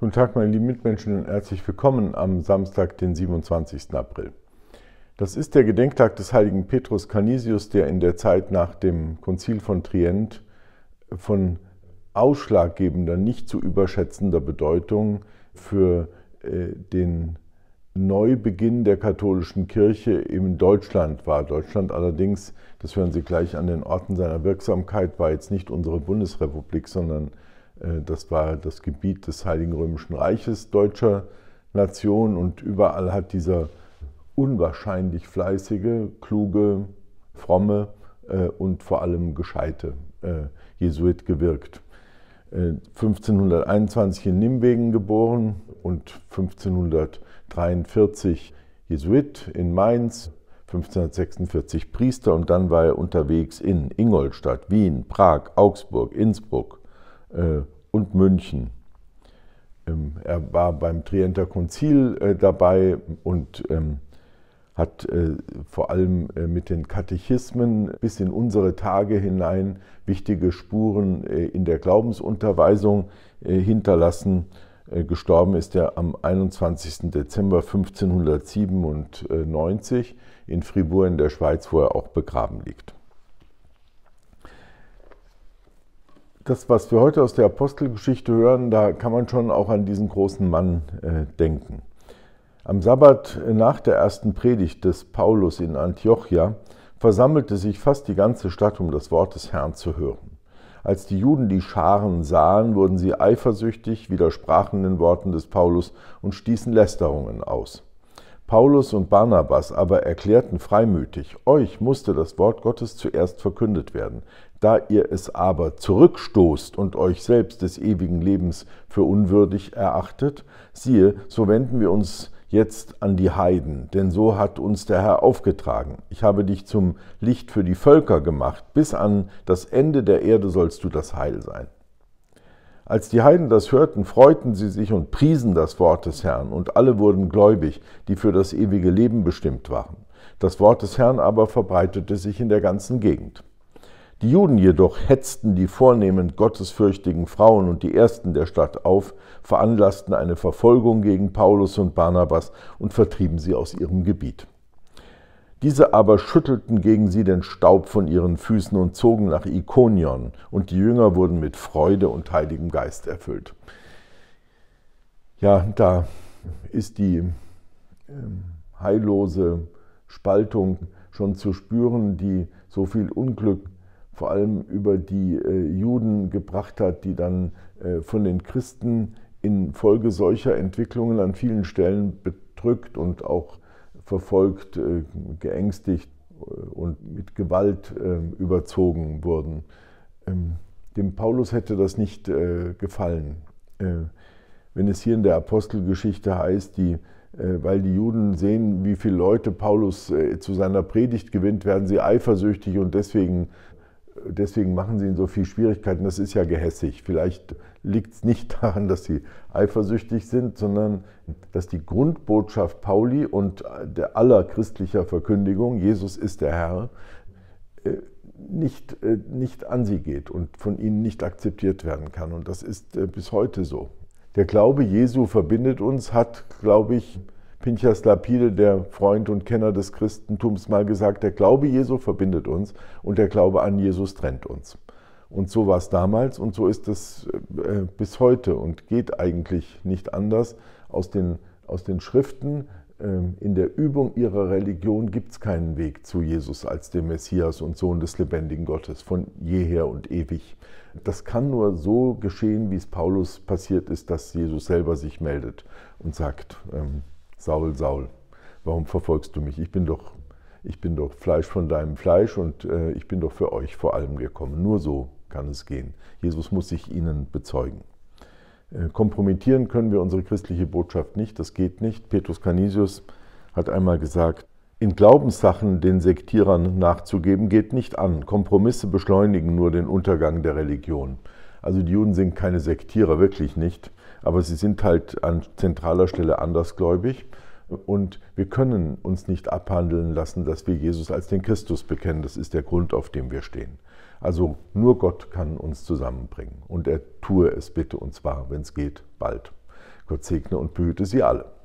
Guten Tag, meine lieben Mitmenschen und herzlich willkommen am Samstag, den 27. April. Das ist der Gedenktag des heiligen Petrus Canisius, der in der Zeit nach dem Konzil von Trient von ausschlaggebender, nicht zu überschätzender Bedeutung für äh, den Neubeginn der katholischen Kirche in Deutschland war. Deutschland allerdings, das hören Sie gleich an den Orten seiner Wirksamkeit, war jetzt nicht unsere Bundesrepublik, sondern äh, äh, das war das Gebiet des Heiligen Römischen Reiches deutscher Nation und überall hat dieser unwahrscheinlich fleißige, kluge, fromme äh, und vor allem gescheite äh, Jesuit gewirkt. 1521 in Nimwegen geboren und 1543 Jesuit in Mainz, 1546 Priester und dann war er unterwegs in Ingolstadt, Wien, Prag, Augsburg, Innsbruck, äh, und München. Ähm, er war beim Trienter Konzil äh, dabei und ähm, hat äh, vor allem äh, mit den Katechismen bis in unsere Tage hinein wichtige Spuren äh, in der Glaubensunterweisung äh, hinterlassen. gestorben ist er am 21. Dezember 1597 in Fribourg in der Schweiz, wo er auch begraben liegt. das, was wir heute aus der Apostelgeschichte hören, da kann man schon auch an diesen großen Mann äh, denken. Am Sabbat äh, nach der ersten Predigt des Paulus in Antiochia versammelte sich fast die ganze Stadt, um das Wort des Herrn zu hören. Als die Juden die Scharen sahen, wurden sie eifersüchtig, widersprachen den Worten des Paulus und stießen Lästerungen aus. Paulus und Barnabas aber erklärten freimütig, euch musste das Wort Gottes zuerst verkündet werden. Da ihr es aber zurückstoßt und euch selbst des ewigen Lebens für unwürdig erachtet, siehe, so wenden wir uns jetzt an die Heiden, denn so hat uns der Herr aufgetragen. Ich habe dich zum Licht für die Völker gemacht, bis an das Ende der Erde sollst du das Heil sein. Als die Heiden das hörten, freuten sie sich und priesen das Wort des Herrn, und alle wurden gläubig, die für das ewige Leben bestimmt waren. Das Wort des Herrn aber verbreitete sich in der ganzen Gegend. Die Juden jedoch hetzten die vornehmen gottesfürchtigen Frauen und die Ersten der Stadt auf, veranlassten eine Verfolgung gegen Paulus und Barnabas und vertrieben sie aus ihrem Gebiet. Diese aber schüttelten gegen sie den Staub von ihren Füßen und zogen nach Ikonion, und die Jünger wurden mit Freude und Heiligem Geist erfüllt. Ja, da ist die ähm, heillose Spaltung schon zu spüren, die so viel Unglück vor allem über die äh, Juden gebracht hat, die dann äh, von den Christen infolge solcher Entwicklungen an vielen Stellen bedrückt und auch verfolgt, äh, geängstigt äh, und mit Gewalt äh, überzogen wurden. Ähm, dem Paulus hätte das nicht gefallen. Wenn es hier in der Apostelgeschichte heißt, die weil die Juden sehen, wie viele Leute Paulus zu seiner Predigt gewinnt, werden sie eifersüchtig und deswegen deswegen machen sie ihnen so viel Schwierigkeiten. Das ist ja gehässig. Vielleicht liegt es nicht daran, dass sie eifersüchtig sind, sondern dass die Grundbotschaft Pauli und der aller christlicher Verkündigung, Jesus ist der Herr, äh, nicht, äh, nicht an sie geht und von ihnen nicht akzeptiert werden kann. Und das ist äh, bis heute so. Der Glaube Jesu verbindet uns, hat, glaube ich, Pinchas Lapide, der Freund und Kenner des Christentums, mal gesagt, der Glaube Jesu verbindet uns und der Glaube an Jesus trennt uns. Und so war es damals und so ist es äh, äh, bis heute und geht eigentlich nicht anders. Aus den, aus den Schriften, äh, in der Übung ihrer Religion gibt es keinen Weg zu Jesus als dem Messias und Sohn des lebendigen Gottes von jeher und ewig. Das kann nur so geschehen, wie es Paulus passiert ist, dass Jesus selber sich meldet und sagt, ähm, Saul, Saul, warum verfolgst du mich? Ich bin doch, ich bin doch Fleisch von deinem Fleisch und äh, ich bin doch für euch vor allem gekommen. Nur so kann es gehen. Jesus muss sich ihnen bezeugen. Äh, kompromittieren können wir unsere christliche Botschaft nicht, das geht nicht. Petrus Canisius hat einmal gesagt, in Glaubenssachen den Sektierern nachzugeben geht nicht an. Kompromisse beschleunigen nur den Untergang der Religion. Also die Juden sind keine Sektierer, wirklich nicht. Aber sie sind halt an zentraler Stelle andersgläubig. Und wir können uns nicht abhandeln lassen, dass wir Jesus als den Christus bekennen. Das ist der Grund, auf dem wir stehen. Also nur Gott kann uns zusammenbringen. Und er tue es bitte, und zwar, wenn es geht, bald. Gott segne und behüte sie alle.